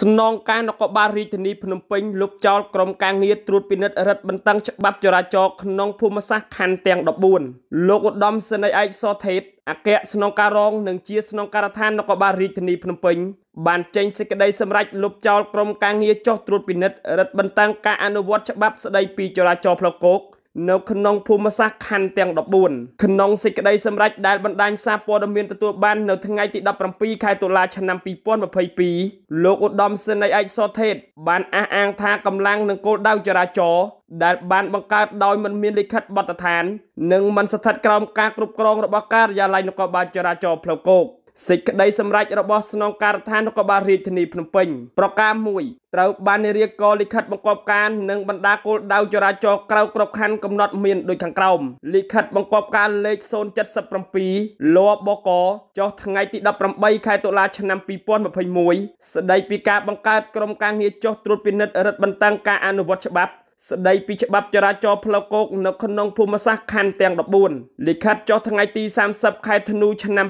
ស្នងការនគរបាលរាជធានីភ្នំពេញលុបចោលក្រុមការងារត្រួតពិនិត្យរដ្ឋបន្ទាំងច្បាប់ចរាចរណ៍ក្នុងភូមិសាស្ត្រខណ្ឌទាំង14លោកឧត្តមសេនីយ៍ឯកសថេតអគ្គស្នងការរងនិងជាស្នងការដ្ឋាននគរបាលរាជធានីភ្នំពេញបានចេញសេចក្តីសម្រេចលុបចោលក្រុមការងារចោះត្រួតពិនិត្យរដ្ឋបន្ទាំងការអនុវត្តច្បាប់ស្តីពីចរាចរណ៍ផ្លូវគោកនៅក្នុងភូមិសាស្ត្រខណ្ឌទាំង14ក្នុងសេចក្តីសម្រេចដែលបណ្ដាញសារព័ត៌មានទទួលបាននៅថ្ងៃទី17ខែតុលាឆ្នាំ2022លោកឧត្តមសេនីយ៍ឯកសថេតបានអះអាងថាកម្លាំងនិងគោលដៅចរាចរណ៍ដែលបានបង្កើតដោយមិនមានលិខិតបទដ្ឋាននិងមិនស្ថិតក្រោមការគ្រប់គ្រងរបស់ការិយាល័យនគរបាលចរាចរណ៍ផ្លូវគោកសេចក្តីសម្រេចរបស់ស្នងការដ្ឋាននគរបាលរាជធានីភ្នំពេញប្រការ1ត្រូវបាននារីកលិខិតបង្កប់ការនិងបណ្ដាគោលដៅចរាចរណ៍ក្រៅក្របខ័ណ្ឌកំណត់មានដូចខាងក្រោមលិខិតបង្កប់ការលេខ077លបកចុះថ្ងៃទី18ខែតុលាឆ្នាំ2021ស្ដីពីការបង្កើតក្រុមការងារចុះត្រួតពិនិត្យរដ្ឋបន្តាំងការអនុវត្តច្បាប់ស្ដីពីច្បាប់ចរាចរណ៍ផ្លូវគោកនៅក្នុងភូមិសាស្ត្រខណ្ឌទាំង14លិខិតចុះថ្ងៃទី30ខែធ្នូឆ្នាំ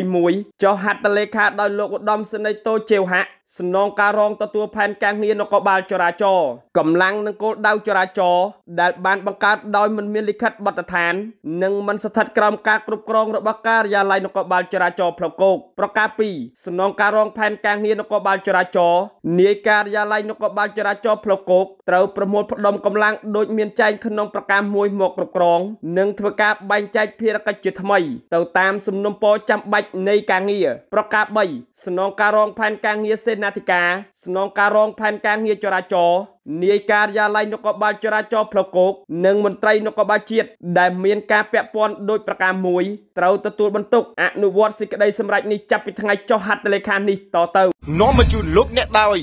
2021ចុះហត្ថលេខាដោយលោកឧត្តមសេនីយ៍តូជេវហៈស្នងការរងទទួលផែនការងារនគរបាលចរាចរណ៍កម្លាំងនិងគោលដៅចរាចរណ៍ដែលបានបង្កើតដោយមិនមានលិខិតបទដ្ឋាន និងមិនស្ថិតក្រោមការគ្រប់គ្រងរបស់ការិយាល័យនគរបាលចរាចរណ៍ផ្លូវគោកប្រការ2ស្នងការរងផែនការងារនគរបាលចរាចរណ៍នាយការិយាល័យនគរបាលចរាចរណ៍ផ្លូវគោកត្រូវប្រមូលផ្ដុំកម្លាំងដូចមានចែងក្នុងប្រការ1មកគ្រប់គ្រង និងធ្វើការបែងចែកភារកិច្ចជាថ្មីទៅតាមសំណុំពរចាំបាច់នៃការងារប្រការ3ស្នងការរងផែនការងារសេសេនាធិការស្នងការរង ផែនការងារចរាចរណ៍នាយការិយាល័យនគរបាលចរាចរណ៍ផ្លូវគោកនិងមន្ត្រីនគរបាលជាតិដែលមានការពាក់ព័ន្ធដោយប្រការមួយត្រូវទទួលបន្ទុកអនុវត្តសេចក្តី សម្រេចនេះចាប់ពីថ្ងៃចុះហត្ថលេខានេះតទៅនាំមកជូនលោកអ្នកដោយ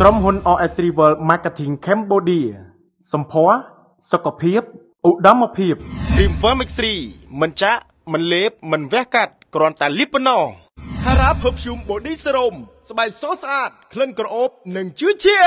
ក្រុមហ៊ុន OS Rival Marketing Cambodia សម្ភារសុខភាពឧត្តមភាព Dream Firm X3 មិនចាក់មិនលេបមិនវះកាត់គ្រាន់តែលីបប៉ុណ្ណោះ Hara Perfume Body Serum ស្បែកសស្អាតក្លិនក្រអូបនិងជឿជា